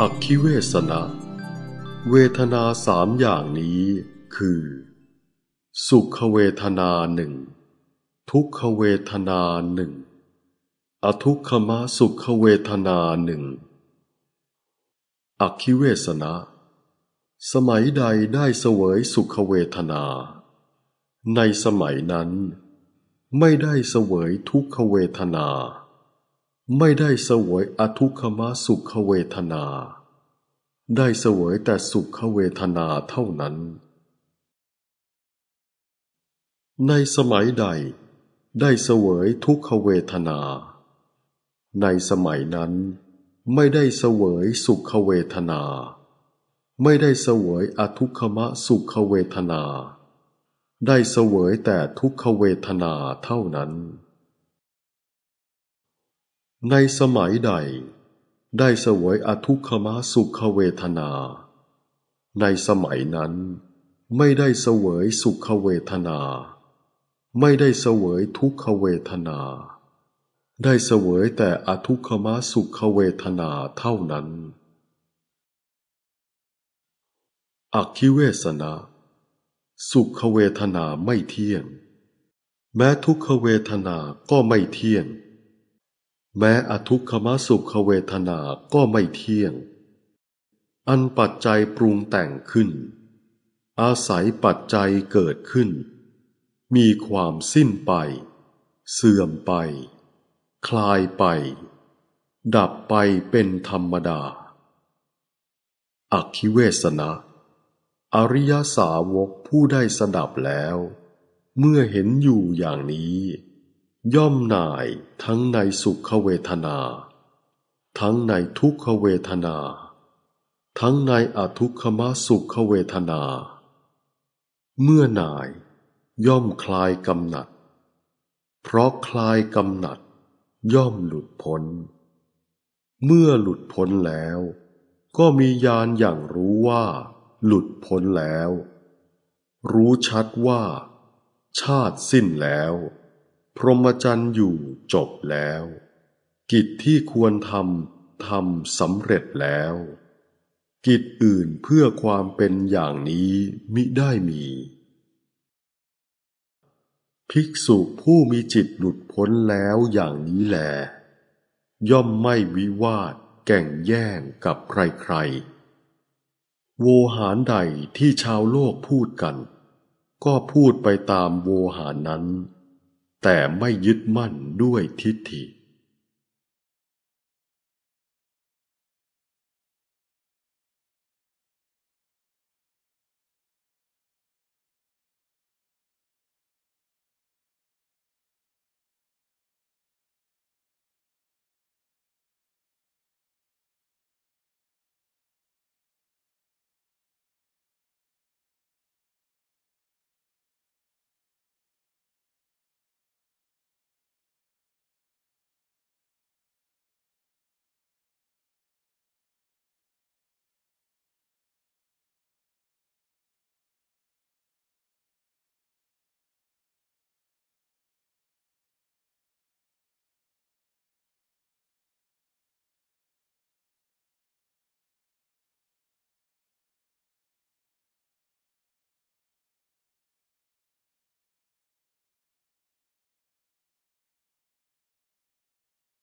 อคิเวสนะเวทนาสามอย่างนี้คือ สุขเวทนาหนึ่งทุกขเวทนาหนึ่งอทุกขมสุขเวทนาหนึ่งอคิเวสนะสมัยใดได้เสวยสุขเวทนา ในสมัยนั้น ไม่ได้เสวยทุกขเวทนาไม่ได้เสวยอทุกขมะสุขเวทนา ได้เสวยแต่สุขเวทนาเท่านั้น ในสมัยใดได้เสวยทุกขเวทนา ในสมัยนั้นไม่ได้เสวยสุขเวทนา ไม่ได้เสวยอทุกขมะสุขเวทนา ได้เสวยแต่ทุกขเวทนาเท่านั้นในสมัยใดได้เสวยอทุกขมสุขเวทนา ในสมัยนั้น ไม่ได้เสวยสุขเวทนา ไม่ได้เสวยทุกขเวทนา ได้เสวยแต่อทุกขมสุขเวทนาเท่านั้นอคิเวสนะสุขเวทนาไม่เที่ยงแม้ทุกขเวทนาก็ไม่เที่ยงแม้อทุกขมสุขเวทนาก็ไม่เที่ยง อันปัจจัยปรุงแต่งขึ้น อาศัยปัจจัยเกิดขึ้น มีความสิ้นไป เสื่อมไป คลายไป ดับไปเป็นธรรมดา อักขิเวสนะอริยสาวกผู้ได้สดับแล้ว เมื่อเห็นอยู่อย่างนี้ย่อมหน่ายทั้งในสุขเวทนา ทั้งในทุกขเวทนา ทั้งในอทุกขมสุขเวทนา เมื่อหน่าย ย่อมคลายกำหนัด เพราะคลายกำหนัด ย่อมหลุดพ้นเมื่อหลุดพ้นแล้วก็มีญาณอย่างรู้ว่า หลุดพ้นแล้ว รู้ชัดว่า ชาติสิ้นแล้วพรหมจรรย์อยู่จบแล้ว กิจที่ควรทำทำสำเร็จแล้ว กิจอื่นเพื่อความเป็นอย่างนี้มิได้มี ภิกษุผู้มีจิตหลุดพ้นแล้วอย่างนี้แล ย่อมไม่วิวาทแก่งแย่งกับใครๆโวหารใดที่ชาวโลกพูดกัน ก็พูดไปตามโวหารนั้นแต่ไม่ยึดมั่นด้วยทิฏฐิ